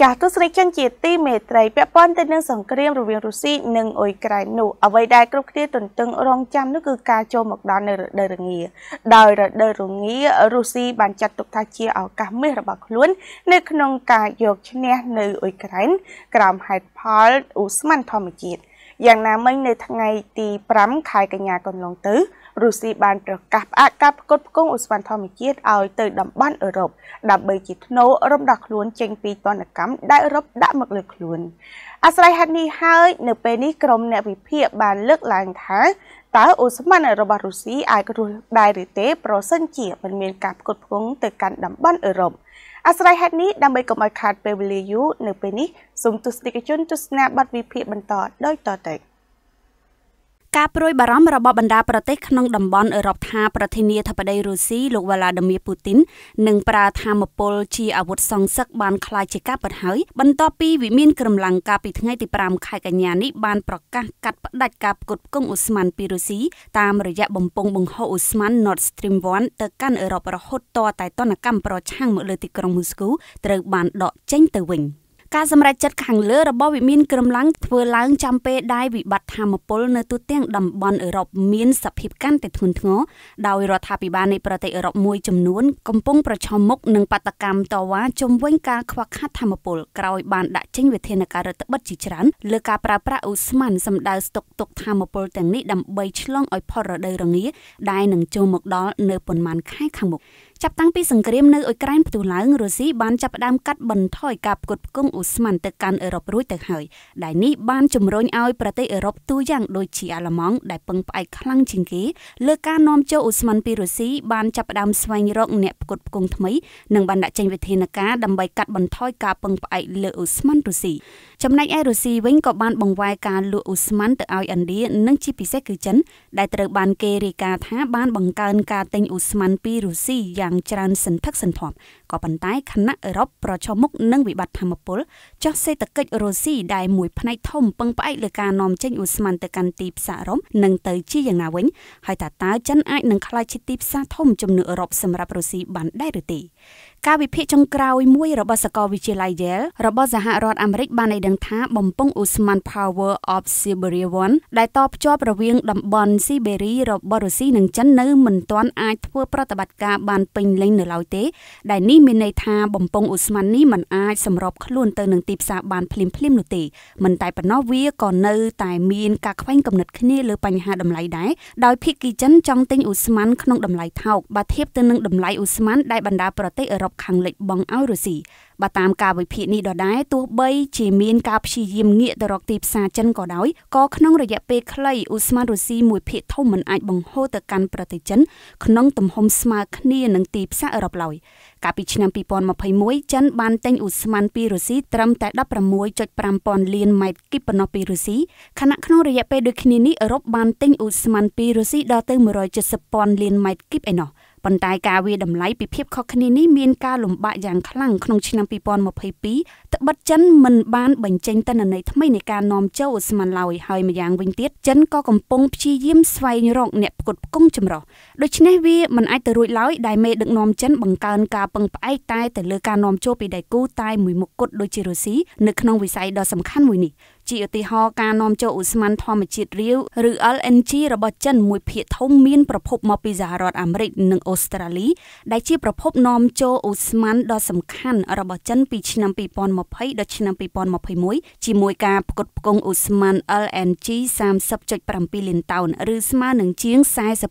ចាស់ទស្សនិកជនជាទីមេត្រីពាក់ព័ន្ធទៅនឹងសង្គ្រាមរវាងរុស្ស៊ីនិងអ៊ុយក្រែននោះអ្វីដែលគ្រប់គ្នាទន្ទឹងរង់ចាំនោះគឺការចូលមកដល់នៅរដូវរងា ដោយរដូវរងារុស្ស៊ីបានចាត់ទុកថាជាឱកាសមាសរបស់ខ្លួននៅក្នុងការយកឈ្នះនៅអ៊ុយក្រែនក្រោមហេតុផលឧស្ម័នធម្មជាតិយ៉ាងណាមិញនៅថ្ងៃទី5ខែកញ្ញាកន្លងទៅរុស្ស៊ីបានប្រកាសផ្អាកការផ្គត់ផ្គង់ឧស្ម័នធម្មជាតិឲ្យទៅតំបន់អឺរ៉ុបដើម្បីជាធ្នូរំដោះខ្លួនចេញពីទណ្ឌកម្មដែលអឺរ៉ុបដាក់មកលើខ្លួនអាស្រ័យហេតុនេះហើយ នៅពេលនេះក្រុមអ្នកវិភាគបានលើកឡើងថាតើឧស្ម័នរបស់រុស្ស៊ីអាចរស់ដែរឬទេប្រសិនជាមិនមានការផ្គត់ផ្គង់ទៅកាន់តំបន់អឺរ៉ុបអាស្រ័យហេតុនេះដើម្បីកុំឲ្យខាតពេលវេលាយូរនៅពេលនេះសូមទស្សនិកជនទស្សនាបទវិភាគបន្តដោយតទៅ។ការព្រួយបារម្ភរបស់បណ្ដាប្រទេសក្នុងតំបន់អឺរ៉ុបថាប្រធានាធិបតីរុស្ស៊ីលោកវ្លាឌីមៀពូទីននឹងប្រើធមពលជាអាវុធសង្សឹកបានខ្លាចជាការពិតហើយបន្ទាប់ពីវិមានក្រំឡាំងកាលពីថ្ងៃទី5ខែកញ្ញានេះបានប្រកាសកាត់ផ្ដាច់ការផ្គត់ផ្គង់អូស្មန်ពីរុស្ស៊ីតាមរយៈបំពង់បង្ហូរអូស្មန် Nord Stream 1ទៅកាន់អឺរ៉ុបរហូតតតែតនកម្មប្រឆាំងមកលើទីក្រុងមូស្គូត្រូវបានដកចេញទៅវិញ។ការសម្រេចចិត្តខាងលើរបស់វិមានក្រំឡាំងធ្វើឡើងចាំពេលដែលវិបត្តិធម្មពលនៅទូទាំងតំបន់អឺរ៉ុបមានសភាពកាន់តែធ្ងន់ធ្ងរដោយរដ្ឋាភិបាលនៃប្រទេសអឺរ៉ុបមួយចំនួនកំពុងប្រឈមមុខនឹងបាតកម្មតវ៉ាជំវិញការខ្វះខាតធម្មពលក្រោយបានដាក់ចេញវិធានការរដ្ឋបិទជាច្រើនលើការប្រើប្រាស់ឧស្ម័នសម្ដៅស្តុកទុកធម្មពលទាំងនេះដើម្បីឆ្លងឲ្យផុតរដូវរងាដែលនឹងចូលមកដល់នៅប៉ុន្មានខែខាងមុខចាប់តាំងពីសង្គ្រាមនៅអ៊ុយក្រែនផ្ទុះឡើងរុស្ស៊ីបានចាប់ផ្ដើមកាត់បន្ថយការផ្គត់ផ្គង់អូស្មန်ទៅកាន់អឺរ៉ុបរួចទៅហើយដែលនេះបានជំរុញឲ្យប្រទេសអឺរ៉ុបទូយ៉ាងដូចជាអាល្លឺម៉ង់ដែលពឹងផ្អែកខ្លាំងជាងគេលើការនាំចូលអូស្មန်ពីរុស្ស៊ីបានចាប់ផ្ដើមស្វែងរកអ្នកផ្គត់ផ្គង់ថ្មីនិងបានដាក់ចេញវិធានការដើម្បីកាត់បន្ថយការពឹងផ្អែកលើអូស្មန်រុស្ស៊ីចំណែកឯរុស្ស៊ីវិញក៏បានបង្វែរការលក់ឧស្ម័នទៅឲ្យឥណ្ឌានិងជាពិសេសគឺចិនដែលត្រូវបានគេរាយការណ៍ថាបានបង្កើនការទិញឧស្ម័នពីរុស្ស៊ីយ៉ាងច្រើនសន្ធឹកសន្ធាប់ក៏ប៉ុន្តែខណៈអឺរ៉ុបប្រឈមមុខនឹងវិបត្តិធម្មពលចុះសេដ្ឋកិច្ចរុស្ស៊ីដែលមួយផ្នែកធំពឹងផ្អែកលើការនាំចេញឧស្ម័នទៅកាន់ទីផ្សារអឺរ៉ុបនិងទៅជាយ៉ាងណាវិញ ហើយតើតើចិនអាចនឹងក្លាយជាទីផ្សារធំជំនួសអឺរ៉ុបសម្រាប់រុស្ស៊ីបានដែរឬទេការវិភាគចុងក្រោយមួយរបស់សាកលវិទ្យាល័យ Yale របស់សហរដ្ឋអាមេរិកបានឲ្យដឹងថាបំពង់ Usman Power of Siberia 1ដែលតភ្ជាប់រវាងតំបន់ Siberia របស់រុស្ស៊ីនិងចិននៅមិនទាន់អាចធ្វើប្រតិបត្តិការបានពេញលេញនៅឡើយទេ ដែលនេះមានន័យថាបំពង់ Usman នេះមិនអាចសម្របខ្លួនទៅនឹងទីផ្សារបានភ្លាមភ្លាមនោះទេមិនតែប៉ុណ្ណោះវាក៏នៅតែមានការខ្វែងគំនិតគ្នាលើបញ្ហាតម្លៃដែរដោយភាគីចិនចង់ទិញ Usman ក្នុងតម្លៃថោកបើធៀបទៅនឹងតម្លៃ Usman ដែលបណ្ដាប្រទេសអឺរ៉ុបខាងលិចបង់ឲ្យរុស្ស៊ីបើតាមការវិភាគនេះដដែលទោះបីជាមានការព្យាយាមងាកទៅរកទីផ្សារចិនក៏ដោយក៏ក្នុងរយៈពេលខ្លីឧស្ម័នរុស្ស៊ីមួយភាគធំមិនអាចបង្ហូរទៅកាន់ប្រទេសចិនក្នុងទំហំស្មើគ្នានឹងទីផ្សារអឺរ៉ុបឡើយកាលពីឆ្នាំ2021ចិនបានទិញឧស្ម័នពីរុស្ស៊ីត្រឹមតែ16.5ពាន់លានម៉ែត្រគីបប៉ុណ្ណោះពីរុស្ស៊ីខណៈក្នុងរយៈពេលដូចគ្នានេះអឺរ៉ុបបានទិញឧស្ម័នពីរុស្ស៊ីដល់ទៅ170ពាន់លានម៉ែត្រគីបឯណោះ។ប៉ុន្តែការវាយតម្លៃពីភាពខុសគ្នានេះមានការលំបាកយ៉ាងខ្លាំងក្នុងឆ្នាំ2022ត្បិតចិនមិនបានបញ្ចេញទិន្នន័យថ្មីនៃការនាំចូលឧស្ម័នឡើយហើយម្យ៉ាងវិញទៀតចិនក៏កំពុងព្យាយាមស្វែងរកអ្នកផ្គត់ផ្គង់ចម្រុះដូច្នេះវាមិនអាចទៅរួចឡើយដែលមេដឹកនាំចិនបង្កើនការពឹងផ្អែកតែទៅលើការនាំចូលពីដៃគូតែមួយមុខគត់ដូចជារុស្ស៊ីនៅក្នុងវិស័យដ៏សំខាន់មួយនេះជាឧទាហរណ៍ការនាំចូលឧស្ម័នធម្មជាតិរាវឬ LNG របស់ចិនមួយភាគធំមានប្រភពមកពីសហរដ្ឋអាមេរិក និងអូស្ត្រាលី ដែលជាប្រភពនាំ ចូលឧស្ម័នដ៏សំខាន់របស់ចិនពីឆ្នាំ2020ដល់ឆ្នាំ2021ជាមួយការផ្គត់ផ្គង់ឧស្ម័ន LNG 30.7លានតោនឬស្មើនឹងជាង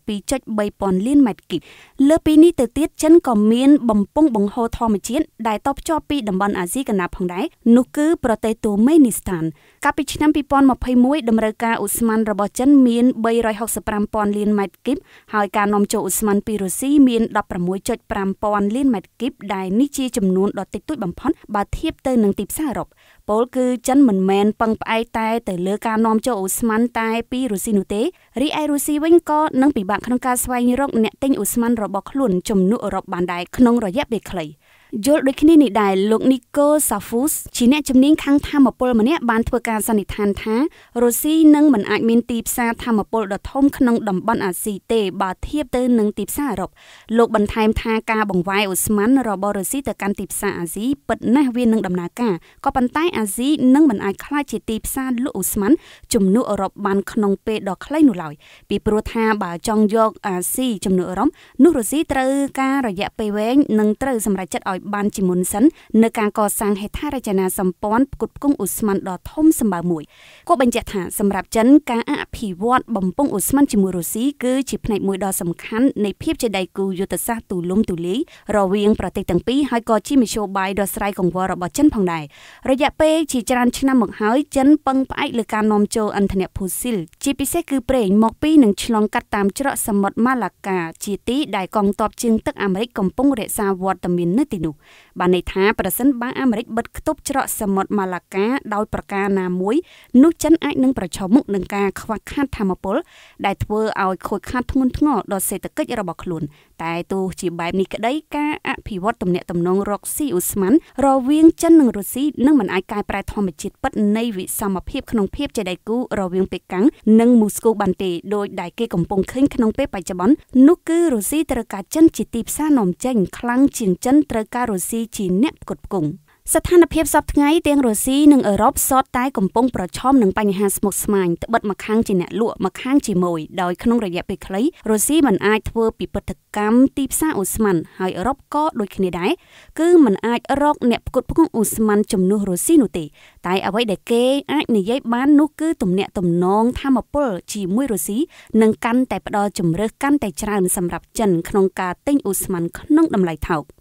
42.3ពាន់លានម៉ែត្រគីបលើពីនេះទៅទៀតចិនក៏មានបំពង់បង្ហូរធម្មជាតិដែលតបជាប់ពីតំបន់អាស៊ីកណ្ដាលផងដែរនោះគឺ ប្រទេសទូមេនីស្ថានកម្ចាប់ពីឆ្នាំ2021តម្រូវការឧស្ម័នរបស់ចិនមាន365,000លានម៉ែត្រគីបហើយការនាំចូលឧស្ម័នពីរុស្ស៊ីមាន16.5000លានម៉ែត្រគីបដែលនេះជាចំនួនដ៏តិចតួចបំផុតបើធៀបទៅនឹងទីផ្សារអឺរ៉ុបពលគឺចិនមិនមែនពឹងផ្អែកតែទៅលើការនាំចូលឧស្ម័នតែពីរុស្ស៊ីនោះទេរីឯរុស្ស៊ីវិញក៏នឹងពិបាកក្នុងការស្វែងរកអ្នកទិញឧស្ម័នរបស់ខ្លួនជំនួសអឺរ៉ុបបានដែរក្នុងរយៈពេលខ្លី។យល់ដូចគ្នានេះដែរលោក Nico Safus ជាអ្នកជំនាញខាងធម្មពលម្នាក់បានធ្វើការសន្និដ្ឋានថារុស្ស៊ីនឹងមិនអាចមានទីផ្សារធម្មពលដ៏ធំក្នុងតំបន់អាស៊ីទេបើធៀបទៅនឹងទីផ្សារអឺរ៉ុបលោកបន្ថែមថាការបង្វែរអូស្មានរបស់រុស្ស៊ីទៅកាន់ទីផ្សារអាស៊ីពិតណាស់វានឹងដំណើរការក៏ប៉ុន្តែអាស៊ីនឹងមិនអាចខ្លាចជាទីផ្សារលក់អូស្មានជំនួសអឺរ៉ុបបានក្នុងពេលដ៏ខ្លីនោះឡើយពីព្រោះថាបើចង់យកអាស៊ីជំនួសអឺរ៉ុបនោះរុស្ស៊ីត្រូវការរយៈពេលវែងនិងត្រូវសម្រេចចិត្តឲ្យបានជាមុនសិននៅការកសាងហេដ្ឋារចនាសម្ព័ន្ធផ្គត់ផ្គង់អូស្មန်ដ៏ធំសម្បើមមួយគាត់បញ្ជាក់ថាសម្រាប់ចិនការអភិវឌ្ឍបំពង់អូស្មန်ជាមួយរុស្ស៊ីគឺជាផ្នែកមួយដ៏សំខាន់នៃភាពជាដៃគូយុទ្ធសាស្ត្រទូលំទូលាយរវាងប្រទេសទាំងពីរហើយក៏ជាមធ្យោបាយដ៏ស្រ័យកង្វល់របស់ចិន ផងដែររយៈពេលជាច្រើនឆ្នាំមកហើយចិនពឹងផ្អែកលើការនាំចូលឥន្ធនៈផូស៊ីលជាពិសេសគឺប្រេងមកពីនឹងឆ្លងកាត់តាមច្រកសមុទ្រម៉ាឡាកា ជាទីដែលកងទ័ពជើងទឹកអាមេរិកកំពុងរក្សាវត្តមាននៅទីនោះនោះបានន័យថាប្រសិនបើអាមេរិកបិទគប់ច្រកសមុទ្រម៉ាឡាកាដោយប្រការណាមួយនោះចិនអាចនឹងប្រឈមមុខនឹងការខ្វះខាតធម្មពលដែលធ្វើឲ្យខូចខាតធ្ងន់ធ្ងរដល់សេដ្ឋកិច្ចរបស់ខ្លួនតែទោះជាបែបនេះក្តីការអភិវឌ្ឍទំនាក់ទំនងរកស៊ីអ៊ូស្ម៉ាន់រវាង ចិននិងរុស្ស៊ីនឹងមិនអាចកែប្រែធម្មជាតិពិតនៃវិសមភាពក្នុងភាពជាដៃគូរវាងប៉េកាំងនិងមូស្គូបានទេដោយដែលគេកំពុងឃើញក្នុងពេលបច្ចុប្បន្ននោះគឺរុស្ស៊ីត្រូវការចិន ជាទីផ្សារនាំចេញខ្លាំងជាងចិនត្រូវការរុស្ស៊ីជាអ្នកផ្គត់ផ្គង់ស្ថានភាពសពថ្ងៃទាំងរុស្ស៊ីនិងអឺរ៉ុបសតតែកំពុងប្រឈមនឹងបញ្ហាស្មុគស្មាញត្បិតមួយខាងជាអ្នកលក់មួយខាងជាម៉ួយដោយក្នុងរយៈពេលខ្លីរុស្ស៊ីមិនអាចធ្វើពិពិធកម្មទីផ្សារអូស្មាន់ហើយអឺរ៉ុបក៏ដូចគ្នាដែរគឺមិនអាចរកអ្នកផ្គត់ផ្គង់អូស្មាន់ជំនួសរុស្ស៊ីនោះទេតែអ្វីដែលគេអាចនិយាយបាននោះគឺទំនាក់ទំនងធម្មពលជាមួយរុស្ស៊ីនឹងកាន់តែផ្ដល់ជំរើសកាន់តែច្រើនសម្រាប់ចិនក្នុងការទិញអូស្មាន់ក្នុងតម្លៃថោក។